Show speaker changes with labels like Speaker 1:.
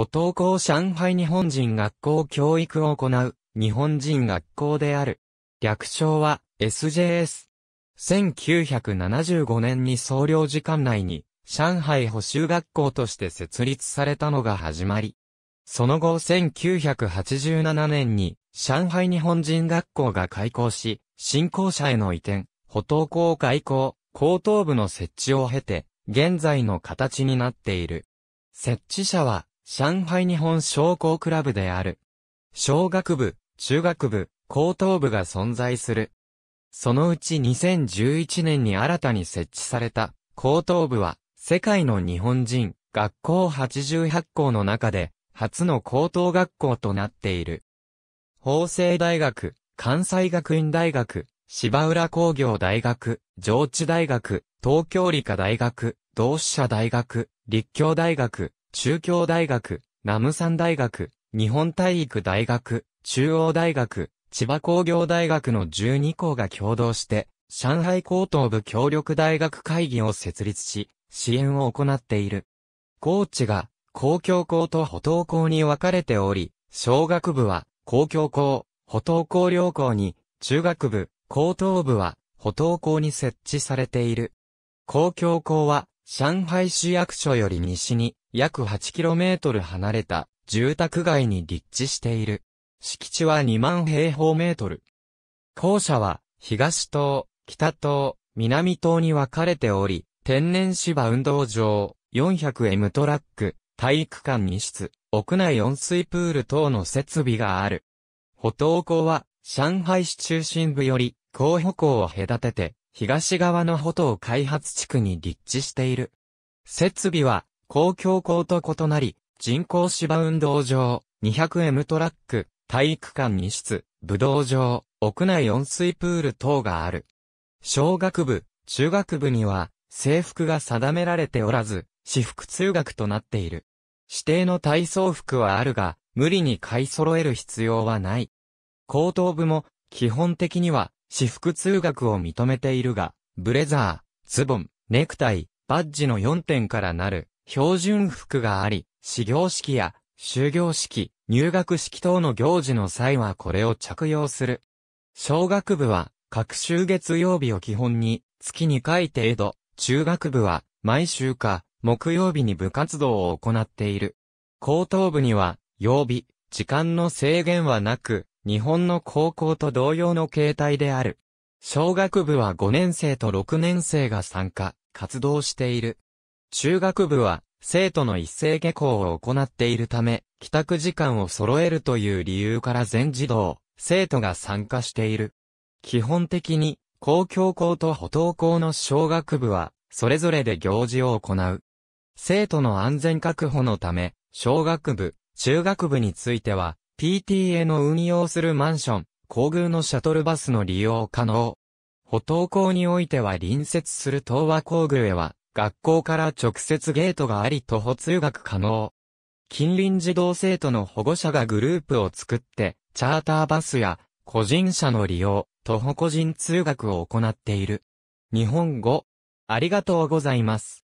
Speaker 1: 歩東校上海日本人学校教育を行う日本人学校である。略称は SJS。1975年に総領事館内に上海補修学校として設立されたのが始まり。その後1987年に上海日本人学校が開校し、新校舎への移転、歩東校開校、高等部の設置を経て、現在の形になっている。設置者は上海日本商工クラブである。小学部、中学部、高等部が存在する。そのうち2011年に新たに設置された高等部は、世界の日本人、学校88校の中で、初の高等学校となっている。法政大学、関西学院大学、芝浦工業大学、上智大学、東京理科大学、同志社大学、立教大学、中京大学、南サン大学、日本体育大学、中央大学、千葉工業大学の12校が共同して、上海高等部協力大学会議を設立し、支援を行っている。高知が、公共校と歩等校に分かれており、小学部は、公共校、歩等校両校に、中学部、高等部は、歩等校に設置されている。公共校は、上海市役所より西に約 8km 離れた住宅街に立地している。敷地は2万平方メートル。校舎は東棟、北棟、南棟に分かれており、天然芝運動場、400M トラック、体育館2室、屋内温水プール等の設備がある。歩道校は上海市中心部より、高歩校を隔てて、東側の歩道開発地区に立地している。設備は、公共校と異なり、人工芝運動場、200M トラック、体育館2室、武道場、屋内温水プール等がある。小学部、中学部には、制服が定められておらず、私服通学となっている。指定の体操服はあるが、無理に買い揃える必要はない。高等部も、基本的には、私服通学を認めているが、ブレザー、ズボン、ネクタイ、バッジの4点からなる標準服があり、始業式や終業式、入学式等の行事の際はこれを着用する。小学部は、各週月曜日を基本に、月2回程度、中学部は、毎週か、木曜日に部活動を行っている。高等部には、曜日、時間の制限はなく、日本の高校と同様の形態である。小学部は5年生と6年生が参加、活動している。中学部は、生徒の一斉下校を行っているため、帰宅時間を揃えるという理由から全児童、生徒が参加している。基本的に、公共校と歩道校の小学部は、それぞれで行事を行う。生徒の安全確保のため、小学部、中学部については、PTA の運用するマンション、皇宮のシャトルバスの利用可能。歩道校においては隣接する東和工具へは、学校から直接ゲートがあり徒歩通学可能。近隣児童生徒の保護者がグループを作って、チャーターバスや個人車の利用、徒歩個人通学を行っている。日本語、ありがとうございます。